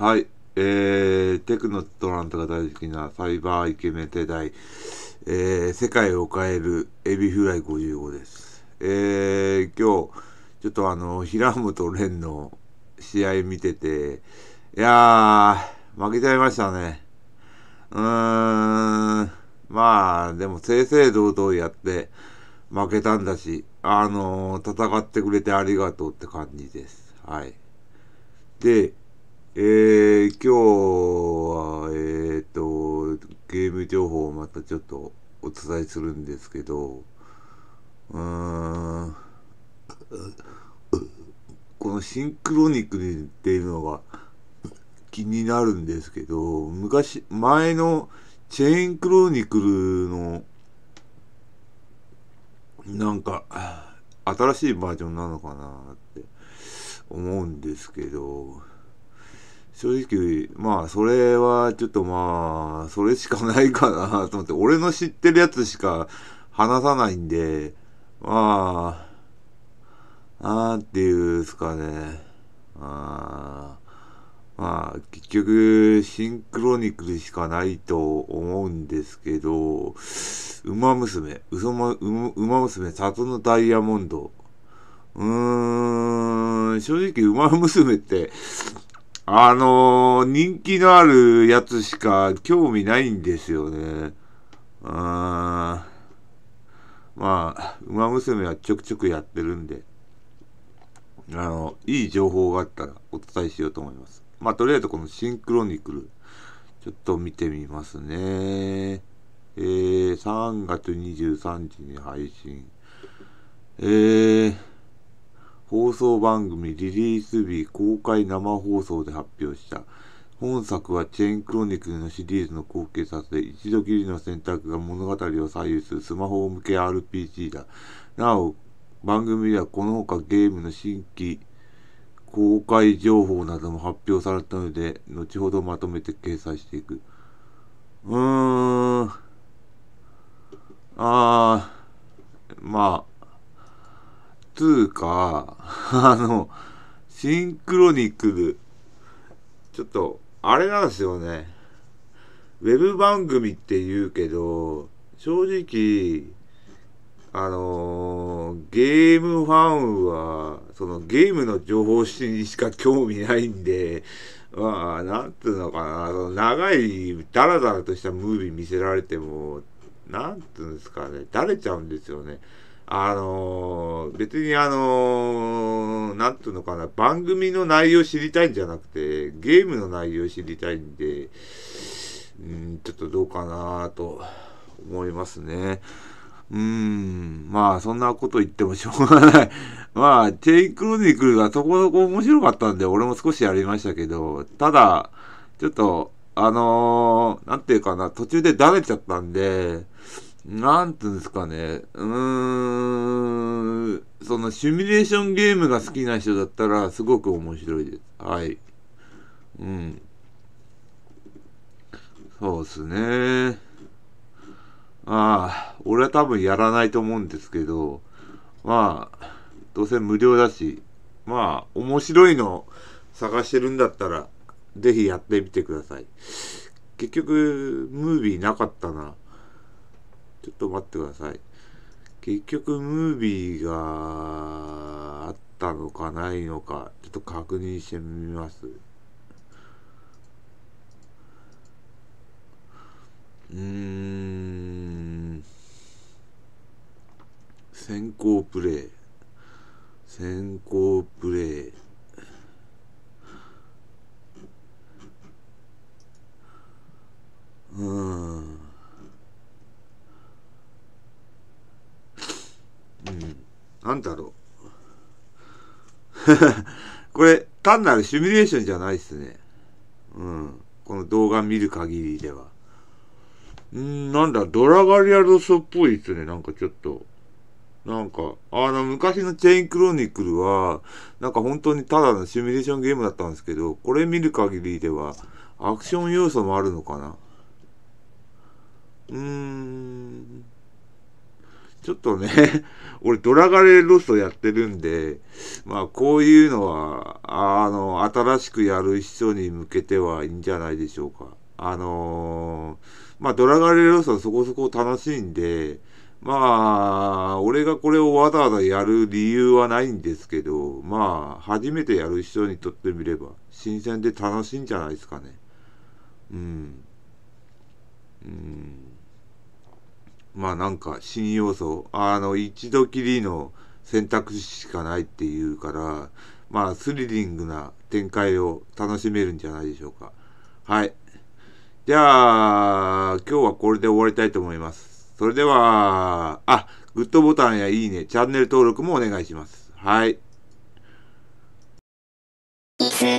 はい。えー、テクノトラントが大好きなサイバーイケメン世代、えー、世界を変えるエビフライ55です。えー、今日、ちょっとあの、平本蓮の試合見てて、いやー、負けちゃいましたね。うーん、まあ、でも正々堂々やって負けたんだし、あのー、戦ってくれてありがとうって感じです。はい。で、えー、今日は、えー、っと、ゲーム情報をまたちょっとお伝えするんですけど、うーん、このシンクロニクルっていうのが気になるんですけど、昔、前のチェーンクロニクルの、なんか、新しいバージョンなのかなって思うんですけど、正直、まあ、それはちょっとまあ、それしかないかなと思って、俺の知ってるやつしか話さないんで、まあ、あーっていうすかね。あまあ、結局、シンクロニクルしかないと思うんですけど、ウマ娘、ウソマ、ウマ娘、里のダイヤモンド。うーん、正直、ウマ娘って、あのー、人気のあるやつしか興味ないんですよね。うーん。まあ、馬娘はちょくちょくやってるんで、あの、いい情報があったらお伝えしようと思います。まあ、とりあえずこのシンクロニクル、ちょっと見てみますね。えー、3月23日に配信。えー、放送番組リリース日公開生放送で発表した。本作はチェーンクロニクルのシリーズの後継作で一度きりの選択が物語を左右するスマホ向け RPG だ。なお、番組ではこの他ゲームの新規公開情報なども発表されたので、後ほどまとめて掲載していく。うーん。ああ、まあ、2か、あの、シンクロニクル、ちょっと、あれなんですよね。ウェブ番組って言うけど、正直、あのー、ゲームファンは、そのゲームの情報誌にしか興味ないんで、まあ、なんつうのかな、その長い、ダラダラとしたムービー見せられても、なんいうんですかね、だれちゃうんですよね。あのー、別にあのー、なんていうのかな、番組の内容知りたいんじゃなくて、ゲームの内容知りたいんで、うんちょっとどうかなと思いますね。うん、まあそんなこと言ってもしょうがない。まあ、テイクロニクルがそこそこ面白かったんで、俺も少しやりましたけど、ただ、ちょっと、あのー、なんていうかな、途中でだれちゃったんで、なんていうんですかね、うーん、そのシミュレーションゲームが好きな人だったら、すごく面白いです。はい。うん。そうですね。ああ、俺は多分やらないと思うんですけど、まあ、どうせ無料だし、まあ、面白いの探してるんだったら、ぜひやってみてください。結局、ムービーなかったな。ちょっと待ってください。結局、ムービーがあったのかないのか、ちょっと確認してみます。うーん。先行プレイ。先行プレイ。なんだろう。これ、単なるシミュレーションじゃないですね。うん。この動画見る限りでは。んなんだ、ドラガリアロスっぽいですね。なんかちょっと。なんか、あの、昔のチェインクロニクルは、なんか本当にただのシミュレーションゲームだったんですけど、これ見る限りでは、アクション要素もあるのかな。うーん。ちょっとね、俺ドラガレロストやってるんで、まあこういうのは、あの、新しくやる人に向けてはいいんじゃないでしょうか。あのー、まあドラガレロストはそこそこ楽しいんで、まあ、俺がこれをわざわざやる理由はないんですけど、まあ、初めてやる人にとってみれば、新鮮で楽しいんじゃないですかね。うん。うんまあなんか新要素、あの一度きりの選択肢しかないっていうから、まあスリリングな展開を楽しめるんじゃないでしょうか。はい。じゃあ、今日はこれで終わりたいと思います。それでは、あ、グッドボタンやいいね、チャンネル登録もお願いします。はい。いつでも